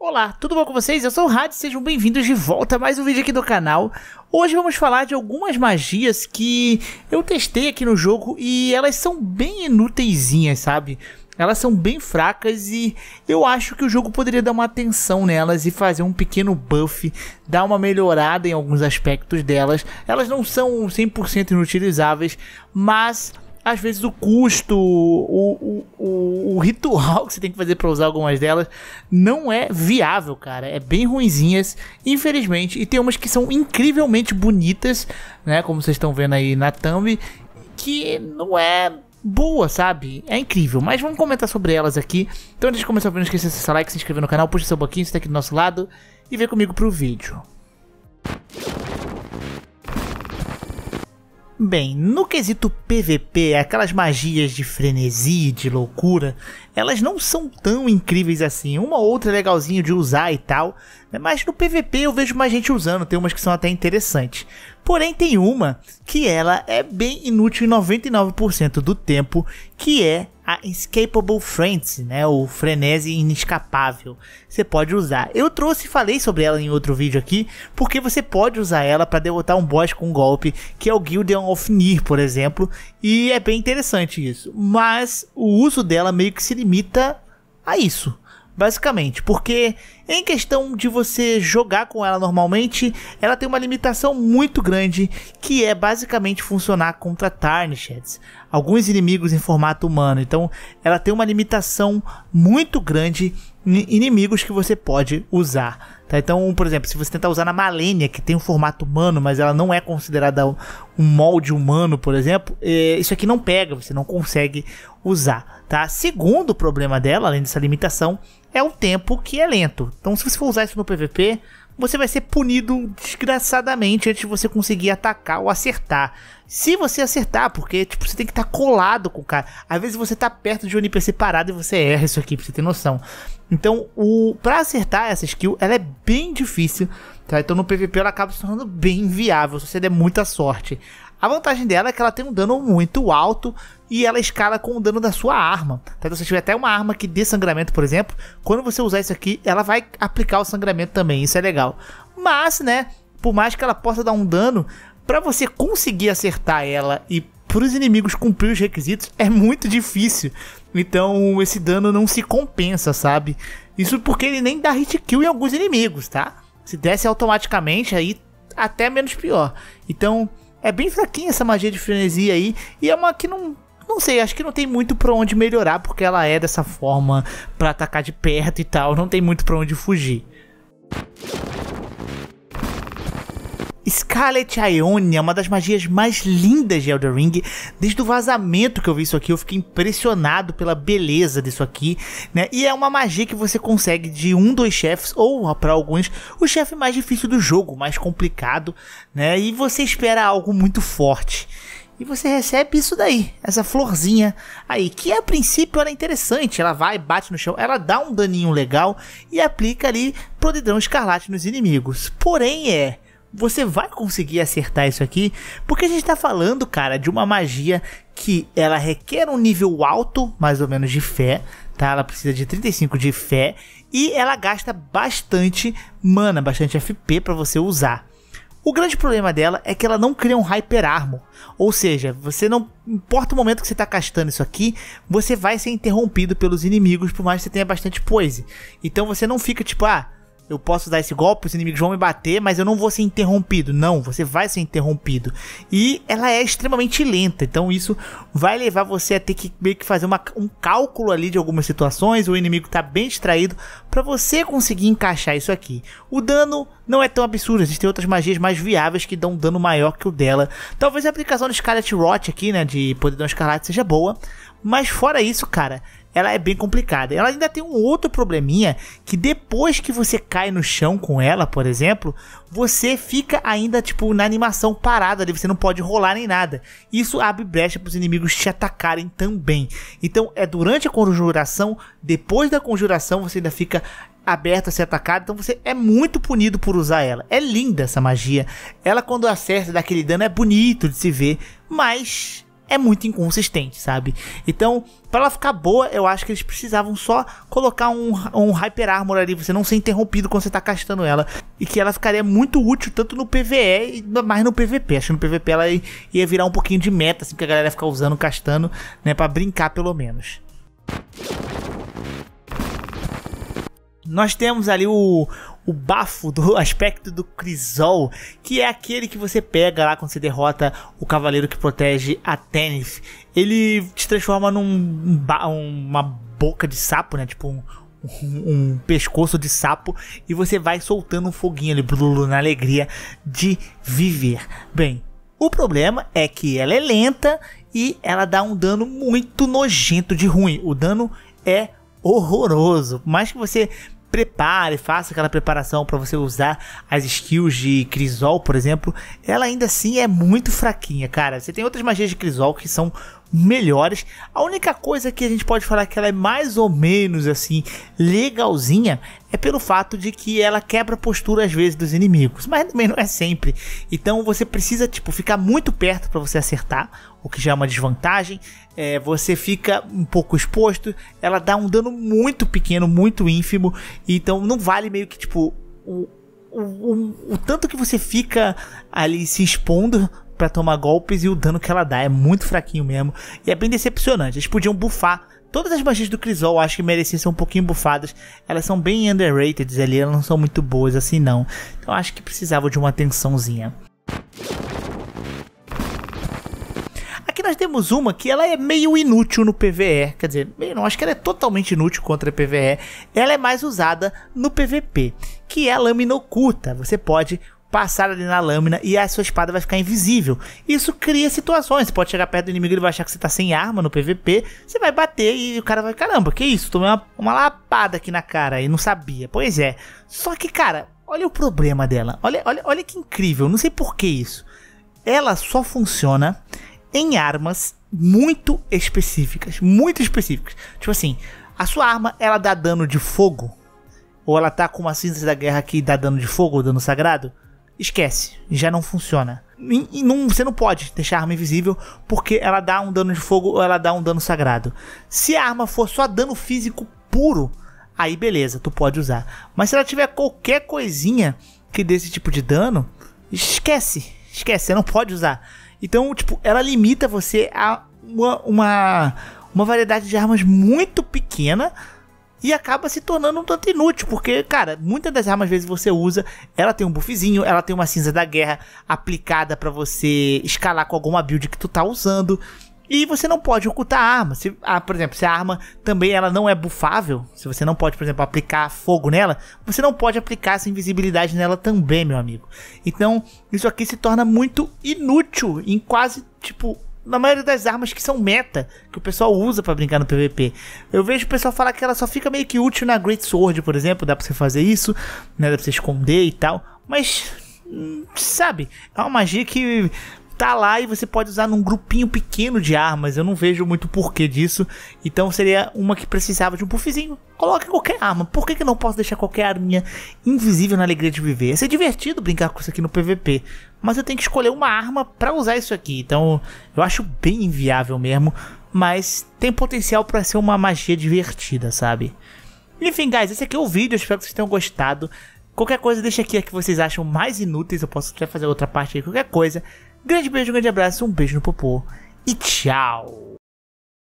Olá, tudo bom com vocês? Eu sou o Rad, sejam bem-vindos de volta a mais um vídeo aqui do canal. Hoje vamos falar de algumas magias que eu testei aqui no jogo e elas são bem inúteisinhas, sabe? Elas são bem fracas e eu acho que o jogo poderia dar uma atenção nelas e fazer um pequeno buff, dar uma melhorada em alguns aspectos delas. Elas não são 100% inutilizáveis, mas às vezes o custo, o, o, o, o ritual que você tem que fazer para usar algumas delas, não é viável, cara. É bem ruinzinhas, infelizmente. E tem umas que são incrivelmente bonitas, né? Como vocês estão vendo aí na thumb, que não é boa, sabe? É incrível. Mas vamos comentar sobre elas aqui. Então, antes de começar, não esqueça de seu like, se inscrever no canal, puxa seu boquinho, se está aqui do nosso lado e vem comigo pro vídeo. Bem, no quesito PVP, aquelas magias de frenesi, de loucura, elas não são tão incríveis assim. Uma outra é legalzinha de usar e tal, né? mas no PVP eu vejo mais gente usando, tem umas que são até interessantes. Porém, tem uma que ela é bem inútil em 99% do tempo, que é a Inescapable Frenzy, né? O frenesi inescapável. Você pode usar. Eu trouxe e falei sobre ela em outro vídeo aqui, porque você pode usar ela para derrotar um boss com um golpe, que é o Guildeon of Nir, por exemplo, e é bem interessante isso. Mas o uso dela meio que se limita limita a isso, basicamente, porque em questão de você jogar com ela normalmente, ela tem uma limitação muito grande, que é basicamente funcionar contra Tarnished alguns inimigos em formato humano. Então, ela tem uma limitação muito grande em inimigos que você pode usar. Tá? Então, por exemplo, se você tentar usar na Malenia, que tem um formato humano, mas ela não é considerada um molde humano, por exemplo, é, isso aqui não pega, você não consegue usar. Tá? Segundo problema dela, além dessa limitação, é o tempo que é lento. Então, se você for usar isso no PVP, você vai ser punido desgraçadamente antes de você conseguir atacar ou acertar. Se você acertar, porque tipo, você tem que estar tá colado com o cara. Às vezes você tá perto de um NPC parado e você erra isso aqui, pra você ter noção. Então, o para acertar essa skill, ela é bem difícil, tá? Então no PVP ela acaba se tornando bem viável. se você der muita sorte. A vantagem dela é que ela tem um dano muito alto, e ela escala com o dano da sua arma. Tá? Então, se você tiver até uma arma que dê sangramento, por exemplo, quando você usar isso aqui, ela vai aplicar o sangramento também. Isso é legal. Mas, né, por mais que ela possa dar um dano, para você conseguir acertar ela e para os inimigos cumprir os requisitos é muito difícil. Então esse dano não se compensa, sabe? Isso porque ele nem dá hit kill em alguns inimigos, tá? Se desse automaticamente aí até menos pior. Então é bem fraquinha essa magia de frenesia aí e é uma que não não sei, acho que não tem muito pra onde melhorar, porque ela é dessa forma pra atacar de perto e tal, não tem muito pra onde fugir. Scarlet Ionia é uma das magias mais lindas de Elden Ring. Desde o vazamento que eu vi isso aqui, eu fiquei impressionado pela beleza disso aqui, né? E é uma magia que você consegue de um, dois chefes, ou para alguns, o chefe mais difícil do jogo, mais complicado, né? E você espera algo muito forte e você recebe isso daí, essa florzinha aí, que a princípio era interessante, ela vai, bate no chão, ela dá um daninho legal e aplica ali Podridão Escarlate nos inimigos. Porém é, você vai conseguir acertar isso aqui, porque a gente tá falando, cara, de uma magia que ela requer um nível alto, mais ou menos, de fé, tá? Ela precisa de 35 de fé e ela gasta bastante mana, bastante FP para você usar. O grande problema dela é que ela não cria um Hyper Armor. Ou seja, você não importa o momento que você está castando isso aqui, você vai ser interrompido pelos inimigos, por mais que você tenha bastante poise. Então você não fica tipo, ah, eu posso dar esse golpe, os inimigos vão me bater, mas eu não vou ser interrompido. Não, você vai ser interrompido. E ela é extremamente lenta, então isso vai levar você a ter que meio que fazer uma, um cálculo ali de algumas situações, o inimigo está bem distraído, para você conseguir encaixar isso aqui. O dano não é tão absurdo, existem outras magias mais viáveis que dão um dano maior que o dela. Talvez a aplicação do Scarlet Rot aqui, né, de Poderão Escarlate seja boa, mas fora isso, cara, ela é bem complicada. Ela ainda tem um outro probleminha que depois que você cai no chão com ela, por exemplo, você fica ainda tipo na animação parada ali, você não pode rolar nem nada. Isso abre brecha para os inimigos te atacarem também. Então é durante a conjuração, depois da conjuração você ainda fica aberta a ser atacada, então você é muito punido por usar ela. É linda essa magia. Ela quando acerta daquele dano é bonito de se ver, mas é muito inconsistente, sabe? Então, para ela ficar boa, eu acho que eles precisavam só colocar um, um Hyper Armor ali, você não ser interrompido quando você tá castando ela. E que ela ficaria muito útil tanto no PVE, mais no PVP. Acho que no PVP ela ia virar um pouquinho de meta, assim, que a galera ia ficar usando, castando, né, pra brincar pelo menos. nós temos ali o, o bafo do aspecto do Crisol, que é aquele que você pega lá quando você derrota o cavaleiro que protege a Tennis. Ele te transforma num um, uma boca de sapo, né? Tipo um, um, um, pescoço de sapo e você vai soltando um foguinho ali blulu, na alegria de viver. Bem, o problema é que ela é lenta e ela dá um dano muito nojento de ruim. O dano é horroroso. mais que você prepare, faça aquela preparação para você usar as skills de Crisol, por exemplo, ela ainda assim é muito fraquinha, cara. Você tem outras magias de Crisol que são melhores. A única coisa que a gente pode falar que ela é mais ou menos assim legalzinha é pelo fato de que ela quebra a postura às vezes dos inimigos, mas também não é sempre. Então você precisa tipo ficar muito perto para você acertar, o que já é uma desvantagem. É, você fica um pouco exposto, ela dá um dano muito pequeno, muito ínfimo, então não vale meio que tipo o, o, o, o tanto que você fica ali se expondo para tomar golpes e o dano que ela dá é muito fraquinho mesmo. E é bem decepcionante. Eles podiam bufar Todas as magias do Crisol acho que mereciam ser um pouquinho bufadas. Elas são bem underrated ali, elas não são muito boas assim não. Então acho que precisava de uma atençãozinha. Aqui nós temos uma que ela é meio inútil no PvE. Quer dizer, meio não, acho que ela é totalmente inútil contra PvE. Ela é mais usada no PvP, que é a lâmina oculta. Você pode passar ali na lâmina e a sua espada vai ficar invisível. Isso cria situações. Você pode chegar perto do inimigo, e ele vai achar que você tá sem arma no PVP. Você vai bater e o cara vai, caramba, que isso? Tomei uma, uma lapada aqui na cara e não sabia. Pois é. Só que, cara, olha o problema dela. Olha, olha, olha que incrível. Não sei por que isso. Ela só funciona em armas muito específicas. Muito específicas. Tipo assim, a sua arma ela dá dano de fogo. Ou ela tá com uma cinza da guerra que dá dano de fogo ou dano sagrado esquece, já não funciona. E, e não, você não pode deixar a arma invisível porque ela dá um dano de fogo ou ela dá um dano sagrado. Se a arma for só dano físico puro, aí beleza, tu pode usar. Mas se ela tiver qualquer coisinha que dê esse tipo de dano, esquece, esquece, você não pode usar. Então, tipo, ela limita você a uma, uma, uma variedade de armas muito pequena e acaba se tornando um tanto inútil, porque, cara, muitas das armas às vezes você usa, ela tem um buffzinho, ela tem uma cinza da guerra aplicada para você escalar com alguma build que tu tá usando. E você não pode ocultar a arma. Se, ah, por exemplo, se a arma também ela não é bufável, se você não pode, por exemplo, aplicar fogo nela, você não pode aplicar essa invisibilidade nela também, meu amigo. Então, isso aqui se torna muito inútil em quase, tipo, na maioria das armas que são meta, que o pessoal usa para brincar no PVP. Eu vejo o pessoal falar que ela só fica meio que útil na Great Sword, por exemplo, dá pra você fazer isso, né? Dá pra você esconder e tal. Mas. Hum, sabe, é uma magia que tá lá e você pode usar num grupinho pequeno de armas. Eu não vejo muito porquê disso. Então seria uma que precisava de um puffzinho. Coloque qualquer arma. Por que, que não posso deixar qualquer arminha invisível na alegria de viver? Ia ser divertido brincar com isso aqui no PVP. Mas eu tenho que escolher uma arma para usar isso aqui. Então eu acho bem inviável mesmo. Mas tem potencial para ser uma magia divertida, sabe? Enfim, guys, esse aqui é o vídeo. Espero que vocês tenham gostado. Qualquer coisa, deixa aqui o que vocês acham mais inúteis. Eu posso até fazer outra parte aí, qualquer coisa. Grande beijo, grande abraço, um beijo no popô e tchau!